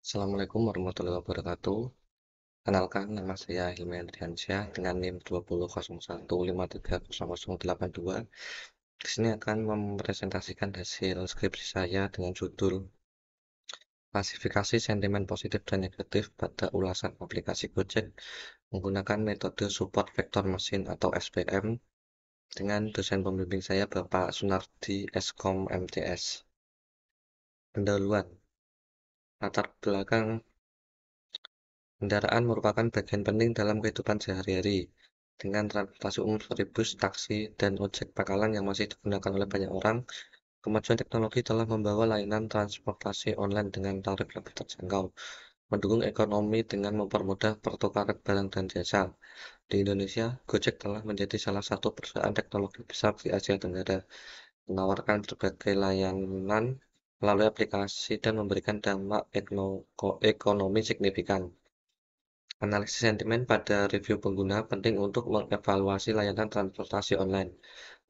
Assalamualaikum warahmatullahi wabarakatuh. Kenalkan, nama saya Hilmi Andriansyah dengan NIM 20.01.53.0082. Di sini akan mempresentasikan hasil skripsi saya dengan judul Klasifikasi sentimen positif dan negatif pada ulasan aplikasi Gojek menggunakan metode support vector Machine atau SPM dengan dosen pembimbing saya Bapak Sunardi Eskom MTS. Pendahuluan Latar belakang kendaraan merupakan bagian penting dalam kehidupan sehari-hari, dengan transportasi umum seperti bus, taksi, dan ojek pangkalan yang masih digunakan oleh banyak orang. Kemajuan teknologi telah membawa layanan transportasi online dengan tarif lebih terjangkau, mendukung ekonomi dengan mempermudah pertukaran barang dan jasa. Di Indonesia, Gojek telah menjadi salah satu perusahaan teknologi besar di Asia Tenggara, menawarkan berbagai layanan melalui aplikasi dan memberikan dampak ekonomi signifikan. Analisis sentimen pada review pengguna penting untuk mengevaluasi layanan transportasi online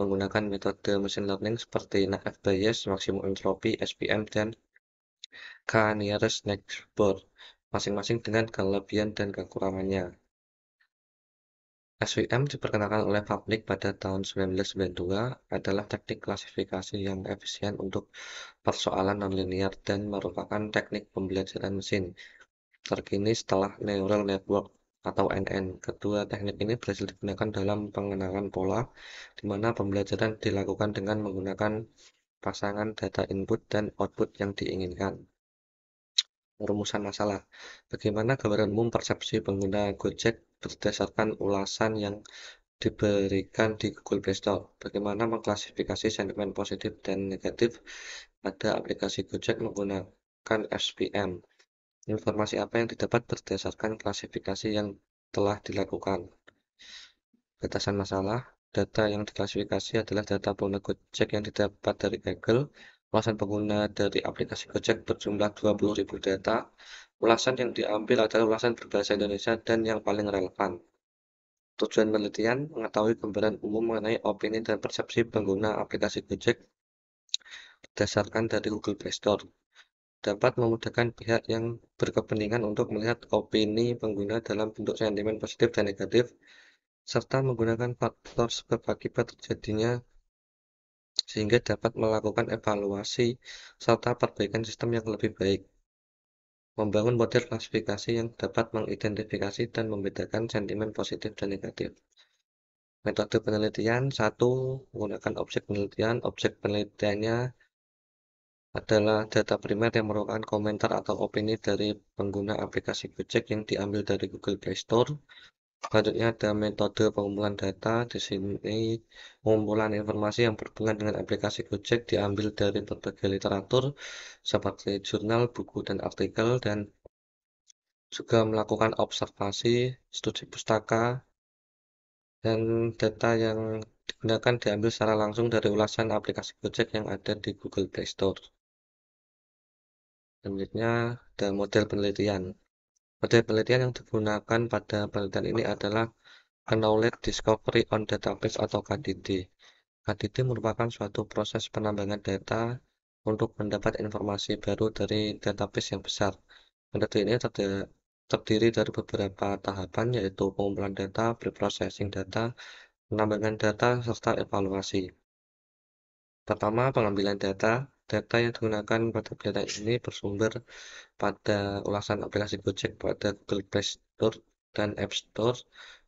menggunakan metode machine learning seperti naive Bayes, maximum entropy, SPM, dan k-nearest neighbor, masing-masing dengan kelebihan dan kekurangannya. SVM diperkenalkan oleh publik pada tahun 1992 adalah teknik klasifikasi yang efisien untuk persoalan nonlinier dan merupakan teknik pembelajaran mesin terkini setelah neural network atau NN. Kedua teknik ini berhasil digunakan dalam pengenalan pola, di mana pembelajaran dilakukan dengan menggunakan pasangan data input dan output yang diinginkan rumusan masalah. Bagaimana gambaran umum persepsi pengguna Gojek berdasarkan ulasan yang diberikan di Google Play Store. Bagaimana mengklasifikasi sentimen positif dan negatif pada aplikasi Gojek menggunakan SPM? Informasi apa yang didapat berdasarkan klasifikasi yang telah dilakukan? Batasan masalah, data yang diklasifikasi adalah data pengguna Gojek yang didapat dari Google. Ulasan pengguna dari aplikasi Gojek berjumlah 20.000 data. Ulasan yang diambil adalah ulasan berbahasa Indonesia dan yang paling relevan. Tujuan penelitian mengetahui gambaran umum mengenai opini dan persepsi pengguna aplikasi Gojek berdasarkan dari Google Play Store. Dapat memudahkan pihak yang berkepentingan untuk melihat opini pengguna dalam bentuk sentimen positif dan negatif, serta menggunakan faktor sebab akibat terjadinya sehingga dapat melakukan evaluasi serta perbaikan sistem yang lebih baik membangun model klasifikasi yang dapat mengidentifikasi dan membedakan sentimen positif dan negatif. Metode penelitian satu Menggunakan objek penelitian. Objek penelitiannya adalah data primer yang merupakan komentar atau opini dari pengguna aplikasi Gojek yang diambil dari Google Play Store Selanjutnya ada metode pengumpulan data. Di sini pengumpulan informasi yang berhubungan dengan aplikasi Gojek diambil dari berbagai literatur seperti jurnal, buku, dan artikel, dan juga melakukan observasi, studi pustaka, dan data yang digunakan diambil secara langsung dari ulasan aplikasi Gojek yang ada di Google Play Store. Selanjutnya ada model penelitian. Model penelitian yang digunakan pada penelitian ini adalah Knowledge Discovery on Database atau KDD. KDD merupakan suatu proses penambangan data untuk mendapat informasi baru dari database yang besar. Penelitian ini terdiri dari beberapa tahapan yaitu pengumpulan data, preprocessing data, penambangan data, serta evaluasi. Pertama, pengambilan data Data yang digunakan pada data ini bersumber pada ulasan aplikasi Gojek pada Google Play Store dan App Store.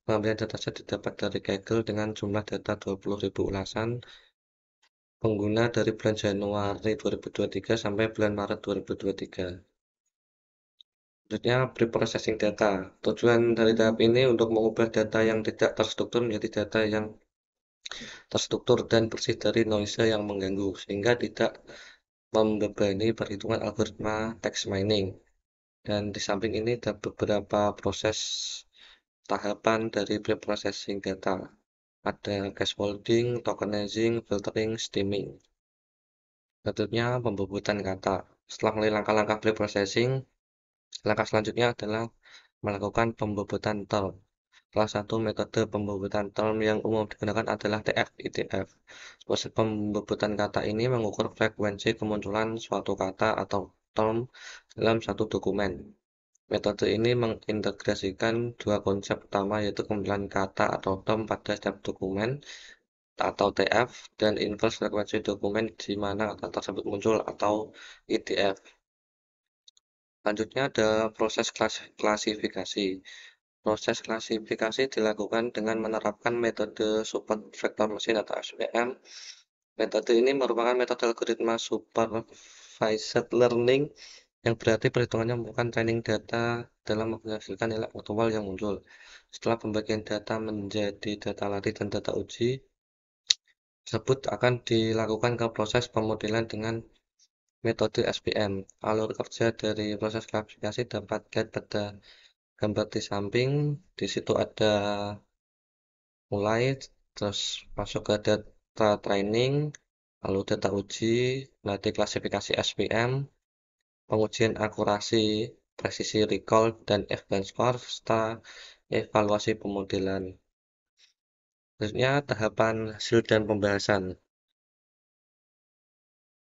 Pengambilan dataset didapat dari Kaggle dengan jumlah data 20.000 ulasan pengguna dari bulan Januari 2023 sampai bulan Maret 2023. Selanjutnya, pre-processing data. Tujuan dari tahap ini untuk mengubah data yang tidak terstruktur menjadi data yang terstruktur dan bersih dari noise yang mengganggu, sehingga tidak membebani perhitungan algoritma text mining. Dan di samping ini ada beberapa proses tahapan dari preprocessing data. Ada folding, tokenizing, filtering, steaming. Selanjutnya pembobotan kata. Setelah melalui langkah-langkah preprocessing, langkah selanjutnya adalah melakukan pembobotan term. Salah satu metode pembebutan term yang umum digunakan adalah TF ITF. Proses pembebutan kata ini mengukur frekuensi kemunculan suatu kata atau term dalam satu dokumen. Metode ini mengintegrasikan dua konsep utama yaitu kemunculan kata atau term pada setiap dokumen atau TF dan inverse frekuensi dokumen di mana kata tersebut muncul atau ITF. Selanjutnya ada proses klasifikasi. Proses klasifikasi dilakukan dengan menerapkan metode support vector machine atau SVM. Metode ini merupakan metode algoritma supervised learning yang berarti perhitungannya bukan training data dalam menghasilkan nilai aktual yang muncul. Setelah pembagian data menjadi data lari dan data uji, tersebut akan dilakukan ke proses pemodelan dengan metode SPM. Alur kerja dari proses klasifikasi dapat dilihat pada gambar di samping di situ ada mulai terus masuk ke data training lalu data uji nanti klasifikasi SPM pengujian akurasi presisi recall dan F band score serta evaluasi pemodelan selanjutnya tahapan hasil dan pembahasan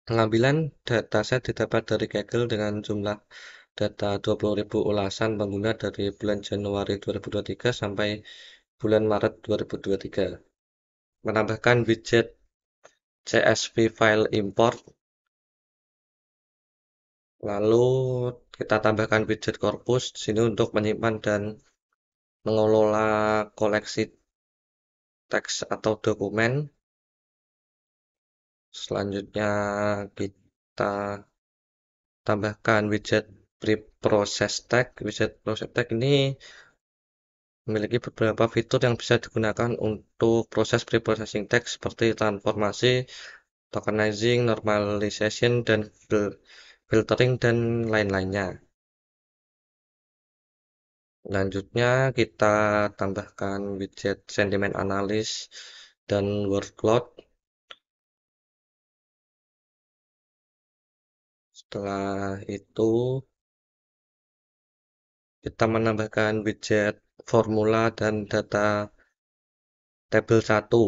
pengambilan data set didapat dari Kaggle dengan jumlah data 20.000 ulasan pengguna dari bulan Januari 2023 sampai bulan Maret 2023. Menambahkan widget CSV file import. Lalu kita tambahkan widget corpus sini untuk menyimpan dan mengelola koleksi teks atau dokumen. Selanjutnya kita tambahkan widget preprocess tag widget process tag ini memiliki beberapa fitur yang bisa digunakan untuk proses preprocessing tag seperti transformasi, tokenizing, normalization, dan filtering, dan lain-lainnya. Selanjutnya kita tambahkan widget sentiment analysis dan workload. Setelah itu kita menambahkan widget formula dan data table 1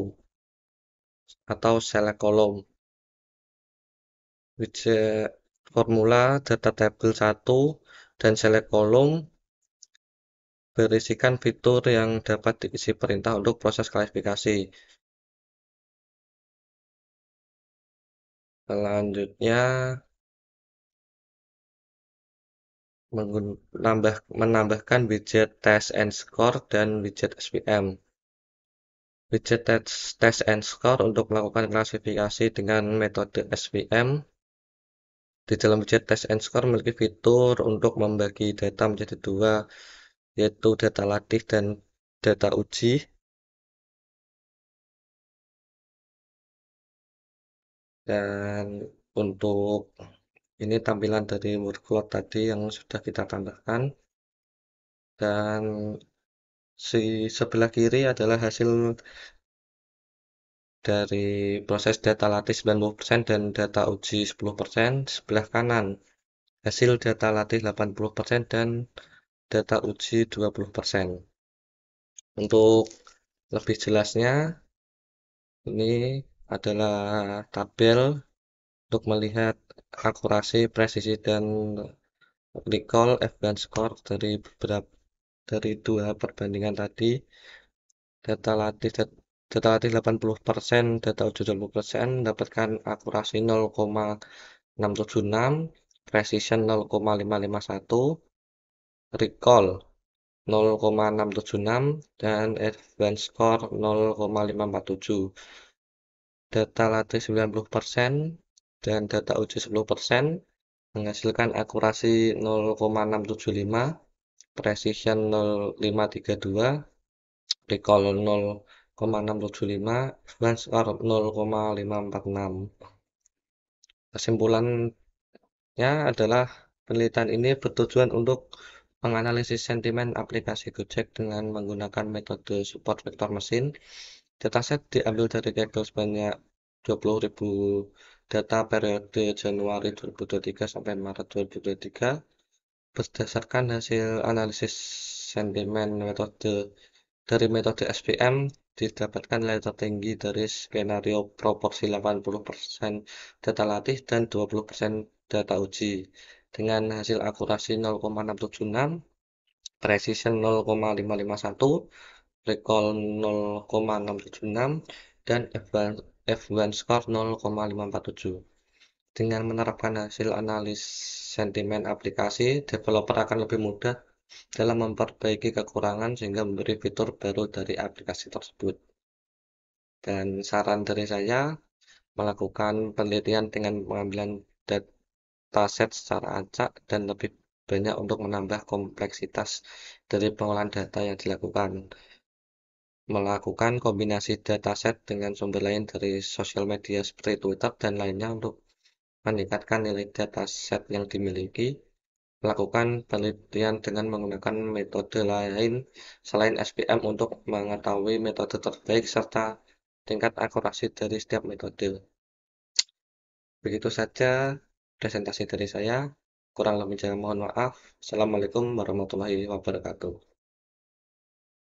atau select kolom widget formula data table 1 dan select kolom berisikan fitur yang dapat diisi perintah untuk proses klasifikasi selanjutnya menambah, menambahkan widget test and score dan widget SPM. Widget test, test and score untuk melakukan klasifikasi dengan metode SPM. Di dalam widget test and score memiliki fitur untuk membagi data menjadi dua, yaitu data latih dan data uji. Dan untuk ini tampilan dari workload tadi yang sudah kita tambahkan dan si sebelah kiri adalah hasil dari proses data latih 90% dan data uji 10% sebelah kanan hasil data latih 80% dan data uji 20% untuk lebih jelasnya ini adalah tabel untuk melihat akurasi, presisi dan recall Afghan score dari beberapa dari dua perbandingan tadi data latih data latih 80% data uji 20% dapatkan akurasi 0,676 precision 0,551 recall 0,676 dan advance score 0,547 data latih 90% dan data uji 10% menghasilkan akurasi 0,675, precision 0,532, recall 0,675, advance score 0,546. Kesimpulannya adalah penelitian ini bertujuan untuk menganalisis sentimen aplikasi Gojek dengan menggunakan metode support Vector mesin. Dataset diambil dari Kaggle sebanyak 20.000 data periode Januari 2023 sampai Maret 2023 berdasarkan hasil analisis sentimen metode dari metode SPM didapatkan nilai tertinggi dari skenario proporsi 80% data latih dan 20% data uji dengan hasil akurasi 0,676 precision 0,551 recall 0,676 dan F1 skor 0,547. Dengan menerapkan hasil analis sentimen aplikasi, developer akan lebih mudah dalam memperbaiki kekurangan sehingga memberi fitur baru dari aplikasi tersebut. Dan saran dari saya, melakukan penelitian dengan pengambilan dataset secara acak dan lebih banyak untuk menambah kompleksitas dari pengolahan data yang dilakukan melakukan kombinasi dataset dengan sumber lain dari sosial media seperti Twitter dan lainnya untuk meningkatkan nilai dataset yang dimiliki, melakukan penelitian dengan menggunakan metode lain selain SPM untuk mengetahui metode terbaik serta tingkat akurasi dari setiap metode. Begitu saja presentasi dari saya. Kurang lebih jangan mohon maaf. Assalamualaikum warahmatullahi wabarakatuh.